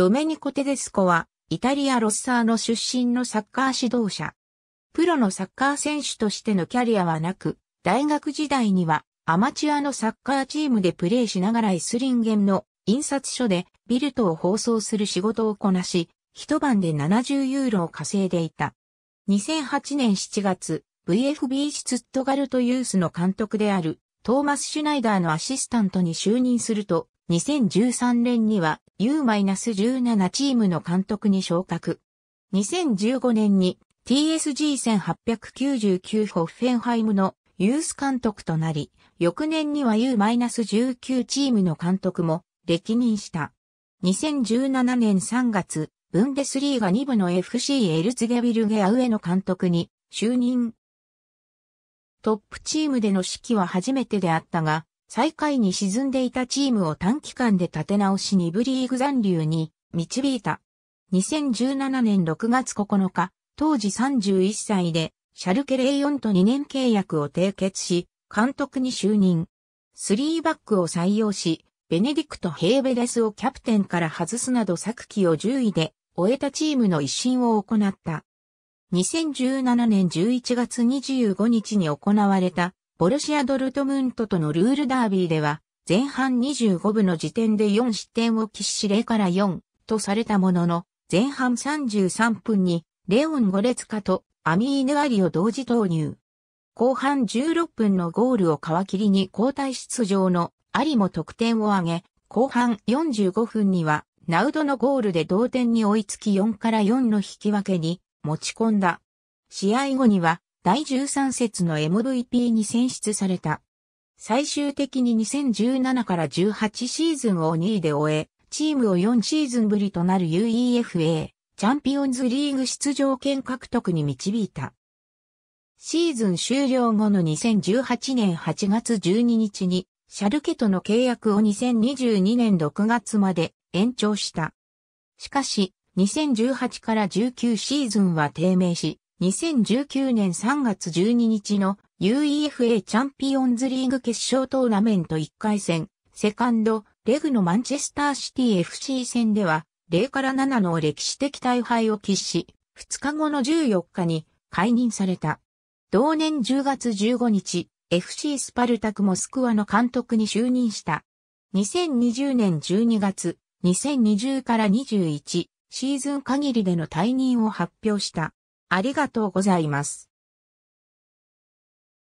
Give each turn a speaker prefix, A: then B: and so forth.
A: ドメニコ・テデスコは、イタリア・ロッサーの出身のサッカー指導者。プロのサッカー選手としてのキャリアはなく、大学時代にはアマチュアのサッカーチームでプレーしながらイスリンゲンの印刷所でビルトを放送する仕事をこなし、一晩で70ユーロを稼いでいた。2008年7月、VFB シツットガルトユースの監督であるトーマス・シュナイダーのアシスタントに就任すると、2013年には U-17 チームの監督に昇格。2015年に TSG1899 ホッフェンハイムのユース監督となり、翌年には U-19 チームの監督も歴任した。2017年3月、ブンデスリーガ2部の FC エルツゲビルゲアウェの監督に就任。トップチームでの指揮は初めてであったが、最下位に沈んでいたチームを短期間で立て直し2部リーグ残留に導いた。2017年6月9日、当時31歳で、シャルケレオ4と2年契約を締結し、監督に就任。3バックを採用し、ベネディクト・ヘーベレスをキャプテンから外すなど昨季を10位で終えたチームの一新を行った。2017年11月25日に行われたボルシア・ドルトムントとのルールダービーでは、前半25分の時点で4失点を喫し0から4とされたものの、前半33分にレオン・ゴレツカとアミーヌ・アリを同時投入。後半16分のゴールを皮切りに交代出場のアリも得点を挙げ、後半45分にはナウドのゴールで同点に追いつき4から4の引き分けに持ち込んだ。試合後には第13節の MVP に選出された。最終的に2017から18シーズンを2位で終え、チームを4シーズンぶりとなる UEFA チャンピオンズリーグ出場権獲得に導いた。シーズン終了後の2018年8月12日に、シャルケとの契約を2022年6月まで延長した。しかし、2018から19シーズンは低迷し、2019年3月12日の UEFA チャンピオンズリーグ決勝トーナメント1回戦、セカンド、レグのマンチェスターシティ FC 戦では、0から7の歴史的大敗を喫し、2日後の14日に解任された。同年10月15日、FC スパルタクモスクワの監督に就任した。2020年12月、2020から21シーズン限りでの退任を発表した。ありがとうございます。